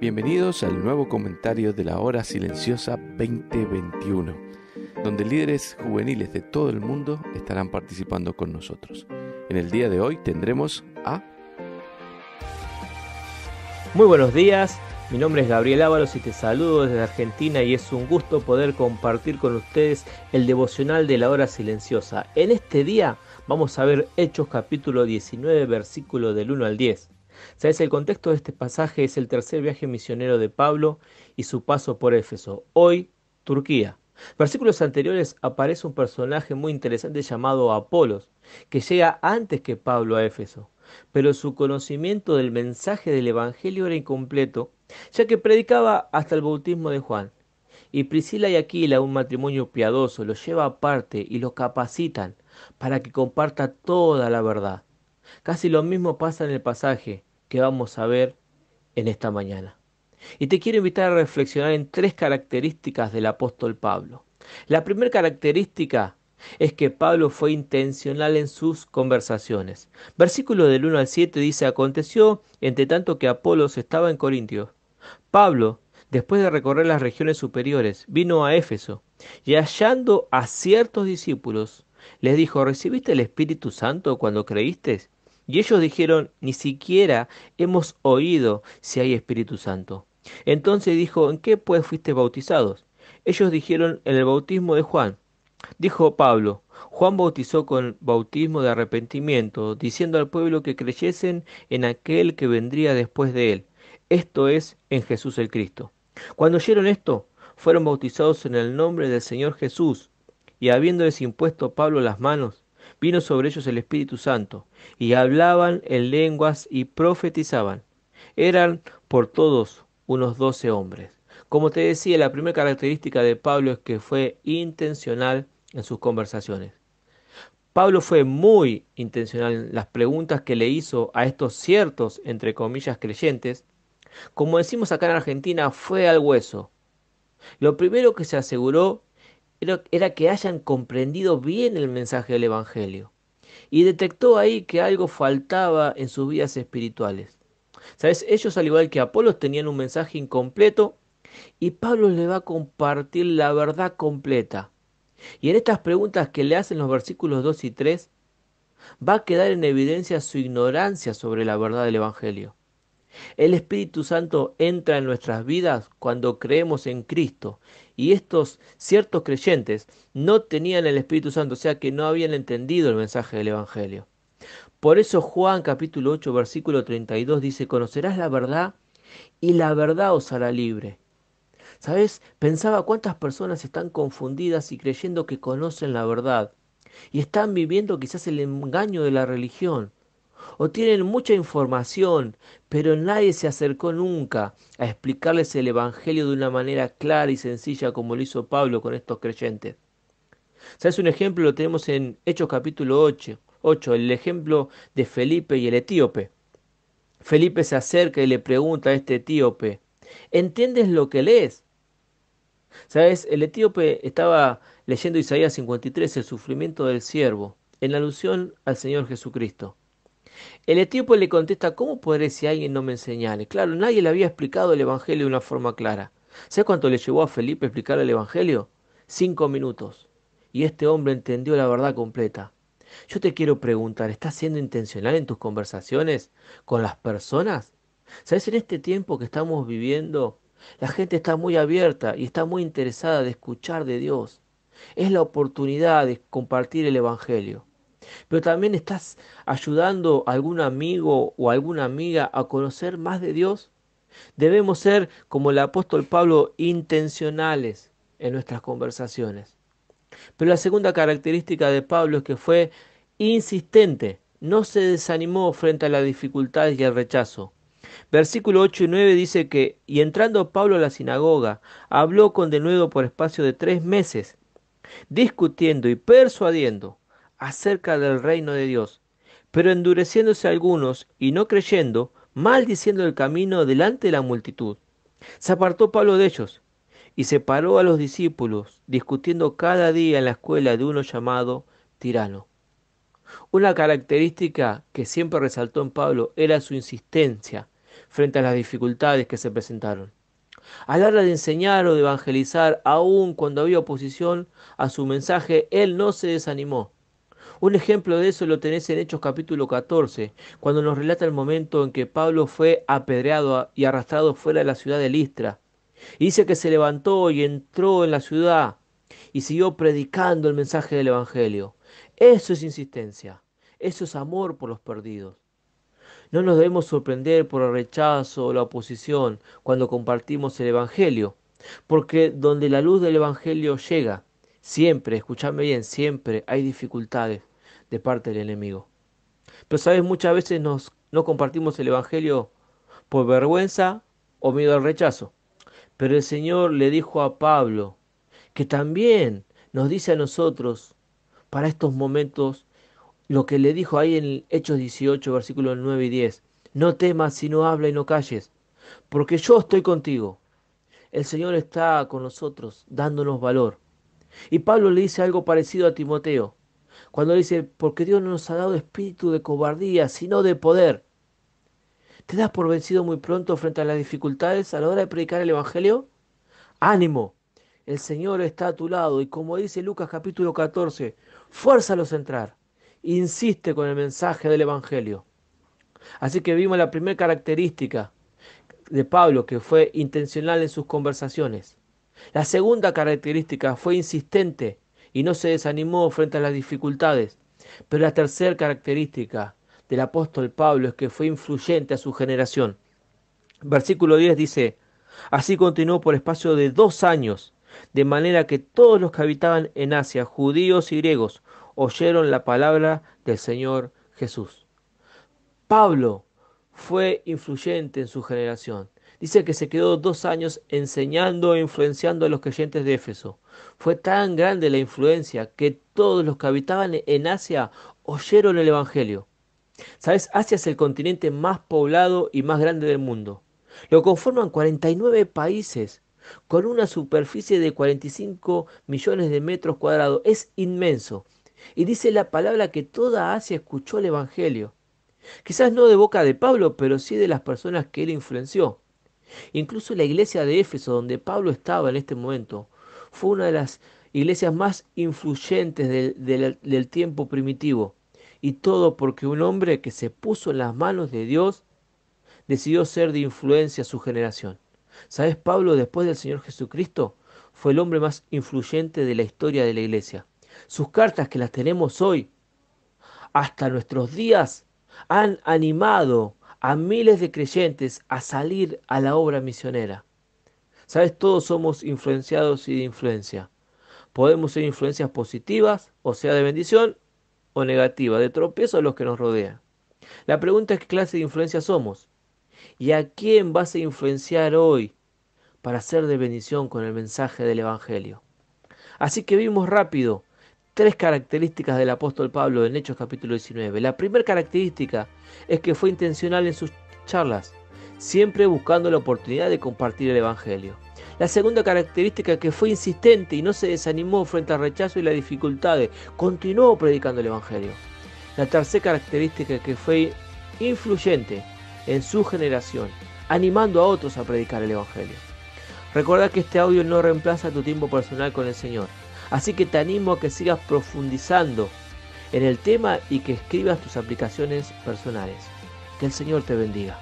Bienvenidos al nuevo comentario de la Hora Silenciosa 2021, donde líderes juveniles de todo el mundo estarán participando con nosotros. En el día de hoy tendremos a... Muy buenos días, mi nombre es Gabriel Ábalos y te saludo desde Argentina y es un gusto poder compartir con ustedes el devocional de la Hora Silenciosa. En este día vamos a ver Hechos capítulo 19 versículo del 1 al 10 Sabes, el contexto de este pasaje es el tercer viaje misionero de Pablo y su paso por Éfeso, hoy Turquía. Versículos anteriores aparece un personaje muy interesante llamado Apolos, que llega antes que Pablo a Éfeso, pero su conocimiento del mensaje del Evangelio era incompleto, ya que predicaba hasta el bautismo de Juan. Y Priscila y Aquila, un matrimonio piadoso, lo lleva aparte y lo capacitan para que comparta toda la verdad. Casi lo mismo pasa en el pasaje que vamos a ver en esta mañana. Y te quiero invitar a reflexionar en tres características del apóstol Pablo. La primera característica es que Pablo fue intencional en sus conversaciones. Versículo del 1 al 7 dice, aconteció entre tanto que Apolos estaba en Corintios. Pablo, después de recorrer las regiones superiores, vino a Éfeso y hallando a ciertos discípulos, les dijo, ¿recibiste el Espíritu Santo cuando creíste? Y ellos dijeron, ni siquiera hemos oído si hay Espíritu Santo. Entonces dijo, ¿en qué pues fuiste bautizados? Ellos dijeron, en el bautismo de Juan. Dijo Pablo, Juan bautizó con bautismo de arrepentimiento, diciendo al pueblo que creyesen en aquel que vendría después de él, esto es, en Jesús el Cristo. Cuando oyeron esto, fueron bautizados en el nombre del Señor Jesús, y habiéndoles impuesto Pablo las manos, Vino sobre ellos el Espíritu Santo, y hablaban en lenguas y profetizaban. Eran por todos unos doce hombres. Como te decía, la primera característica de Pablo es que fue intencional en sus conversaciones. Pablo fue muy intencional en las preguntas que le hizo a estos ciertos, entre comillas, creyentes. Como decimos acá en Argentina, fue al hueso. Lo primero que se aseguró era que hayan comprendido bien el mensaje del Evangelio. Y detectó ahí que algo faltaba en sus vidas espirituales. ¿Sabes? Ellos, al igual que Apolos, tenían un mensaje incompleto y Pablo le va a compartir la verdad completa. Y en estas preguntas que le hacen los versículos 2 y 3, va a quedar en evidencia su ignorancia sobre la verdad del Evangelio. El Espíritu Santo entra en nuestras vidas cuando creemos en Cristo. Y estos ciertos creyentes no tenían el Espíritu Santo, o sea que no habían entendido el mensaje del Evangelio. Por eso Juan capítulo 8 versículo 32 dice, conocerás la verdad y la verdad os hará libre. ¿Sabes? Pensaba cuántas personas están confundidas y creyendo que conocen la verdad y están viviendo quizás el engaño de la religión o tienen mucha información, pero nadie se acercó nunca a explicarles el Evangelio de una manera clara y sencilla como lo hizo Pablo con estos creyentes. ¿Sabes? Un ejemplo lo tenemos en Hechos capítulo 8, el ejemplo de Felipe y el etíope. Felipe se acerca y le pregunta a este etíope, ¿entiendes lo que lees? ¿Sabes? El etíope estaba leyendo Isaías 53, el sufrimiento del siervo, en alusión al Señor Jesucristo. El etíope le contesta, ¿cómo podré si alguien no me enseñale? Claro, nadie le había explicado el Evangelio de una forma clara. ¿Sabes cuánto le llevó a Felipe explicar el Evangelio? Cinco minutos. Y este hombre entendió la verdad completa. Yo te quiero preguntar, ¿estás siendo intencional en tus conversaciones con las personas? ¿Sabes en este tiempo que estamos viviendo? La gente está muy abierta y está muy interesada de escuchar de Dios. Es la oportunidad de compartir el Evangelio pero también estás ayudando a algún amigo o alguna amiga a conocer más de Dios. Debemos ser, como el apóstol Pablo, intencionales en nuestras conversaciones. Pero la segunda característica de Pablo es que fue insistente, no se desanimó frente a las dificultades y al rechazo. Versículo 8 y 9 dice que, y entrando Pablo a la sinagoga, habló con denuedo por espacio de tres meses, discutiendo y persuadiendo acerca del reino de Dios. Pero endureciéndose algunos y no creyendo, maldiciendo el camino delante de la multitud. Se apartó Pablo de ellos y separó a los discípulos, discutiendo cada día en la escuela de uno llamado tirano. Una característica que siempre resaltó en Pablo era su insistencia frente a las dificultades que se presentaron. A la hora de enseñar o de evangelizar, aun cuando había oposición a su mensaje, él no se desanimó, un ejemplo de eso lo tenés en Hechos capítulo 14, cuando nos relata el momento en que Pablo fue apedreado y arrastrado fuera de la ciudad de Listra. dice que se levantó y entró en la ciudad y siguió predicando el mensaje del Evangelio. Eso es insistencia, eso es amor por los perdidos. No nos debemos sorprender por el rechazo o la oposición cuando compartimos el Evangelio, porque donde la luz del Evangelio llega, siempre, escúchame bien, siempre hay dificultades de parte del enemigo. Pero sabes, muchas veces nos, no compartimos el Evangelio por vergüenza o miedo al rechazo. Pero el Señor le dijo a Pablo que también nos dice a nosotros para estos momentos lo que le dijo ahí en Hechos 18, versículos 9 y 10. No temas, no habla y no calles, porque yo estoy contigo. El Señor está con nosotros, dándonos valor. Y Pablo le dice algo parecido a Timoteo. Cuando dice, porque Dios no nos ha dado espíritu de cobardía, sino de poder. ¿Te das por vencido muy pronto frente a las dificultades a la hora de predicar el Evangelio? Ánimo, el Señor está a tu lado y como dice Lucas capítulo 14, fuérzalos a entrar, insiste con el mensaje del Evangelio. Así que vimos la primera característica de Pablo que fue intencional en sus conversaciones. La segunda característica fue insistente y no se desanimó frente a las dificultades. Pero la tercera característica del apóstol Pablo es que fue influyente a su generación. Versículo 10 dice, así continuó por espacio de dos años, de manera que todos los que habitaban en Asia, judíos y griegos, oyeron la palabra del Señor Jesús. Pablo fue influyente en su generación. Dice que se quedó dos años enseñando e influenciando a los creyentes de Éfeso. Fue tan grande la influencia que todos los que habitaban en Asia oyeron el Evangelio. Sabes, Asia es el continente más poblado y más grande del mundo. Lo conforman 49 países con una superficie de 45 millones de metros cuadrados. Es inmenso. Y dice la palabra que toda Asia escuchó el Evangelio. Quizás no de boca de Pablo, pero sí de las personas que él influenció. Incluso la iglesia de Éfeso, donde Pablo estaba en este momento, fue una de las iglesias más influyentes del, tiempo primitivo. Y todo porque un hombre que se puso en las manos de Dios decidió ser de influencia a su generación. ¿Sabes, Pablo, después del Señor Jesucristo, fue el hombre más influyente de la historia de la iglesia? Sus cartas que las tenemos hoy, hasta nuestros días, han animado a miles de creyentes a salir a la obra misionera. Sabes, todos somos influenciados y de influencia. Podemos ser influencias positivas, o sea, de bendición, o negativas, de tropiezo a los que nos rodean. La pregunta es qué clase de influencia somos y a quién vas a influenciar hoy para ser de bendición con el mensaje del Evangelio. Así que vimos rápido tres características del apóstol Pablo en Hechos capítulo 19. La primera característica es que fue intencional en sus charlas siempre buscando la oportunidad de compartir el Evangelio. La segunda característica que fue insistente y no se desanimó frente al rechazo y las dificultades, continuó predicando el Evangelio. La tercera característica que fue influyente en su generación, animando a otros a predicar el Evangelio. Recuerda que este audio no reemplaza tu tiempo personal con el Señor, así que te animo a que sigas profundizando en el tema y que escribas tus aplicaciones personales. Que el Señor te bendiga.